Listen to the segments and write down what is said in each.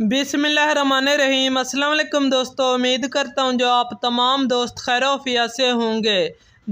बिसमीम अल्लाम दोस्तों उम्मीद करता हूँ जो आप तमाम दोस्त खैरोफिया से होंगे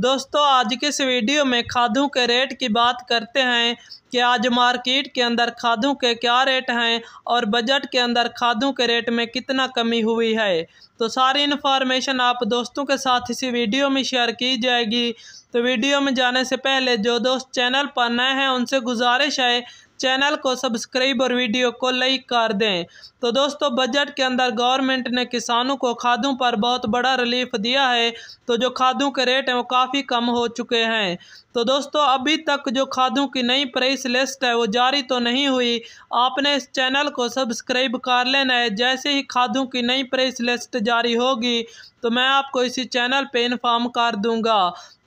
दोस्तों आज के इस वीडियो में खादों के रेट की बात करते हैं कि आज मार्केट के अंदर खादों के क्या रेट हैं और बजट के अंदर खादों के रेट में कितना कमी हुई है तो सारी इन्फॉर्मेशन आप दोस्तों के साथ इसी वीडियो में शेयर की जाएगी तो वीडियो में जाने से पहले जो दोस्त चैनल पर नए हैं उनसे गुजारिश है चैनल को सब्सक्राइब और वीडियो को लाइक कर दें तो दोस्तों बजट के अंदर गवर्नमेंट ने किसानों को खादों पर बहुत बड़ा रिलीफ दिया है तो जो खादों के रेट हैं वो काफ़ी कम हो चुके हैं तो दोस्तों अभी तक जो खादों की नई प्राइस लिस्ट है वो जारी तो नहीं हुई आपने इस चैनल को सब्सक्राइब कर लेना है जैसे ही खादों की नई प्राइस लिस्ट जारी होगी तो मैं आपको इसी चैनल पे इन्फॉर्म कर दूंगा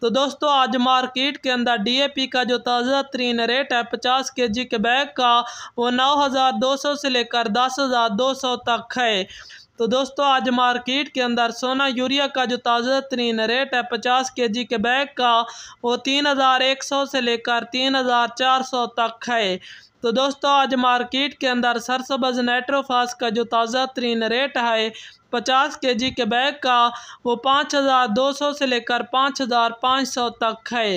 तो दोस्तों आज मार्केट के अंदर डीएपी का जो ताज़ा तरीन रेट है पचास के जी के बैग का वो नौ हज़ार दो सौ से लेकर दस हज़ार दो सौ तक है तो दोस्तों आज मार्केट के अंदर सोना यूरिया का जो ताज़ा तरीन रेट है पचास के जी के बैग का वो तीन हज़ार एक सौ से लेकर तीन हज़ार चार सौ तक है तो दोस्तों आज मार्केट के अंदर सरसब्ज नाइट्रोफास का जो ताज़ा तरीन रेट है पचास के जी के बैग का वो पाँच हज़ार दो सौ से लेकर पाँच हज़ार पाँच सौ तक है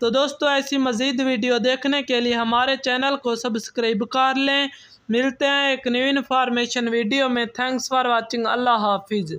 तो दोस्तों ऐसी मज़ीद वीडियो देखने के लिए हमारे चैनल को सब्सक्राइब कर लें मिलते हैं एक न्यू इन्फॉर्मेशन वीडियो में थैंक्स फॉर वॉचिंग अल्लाह हाफिज़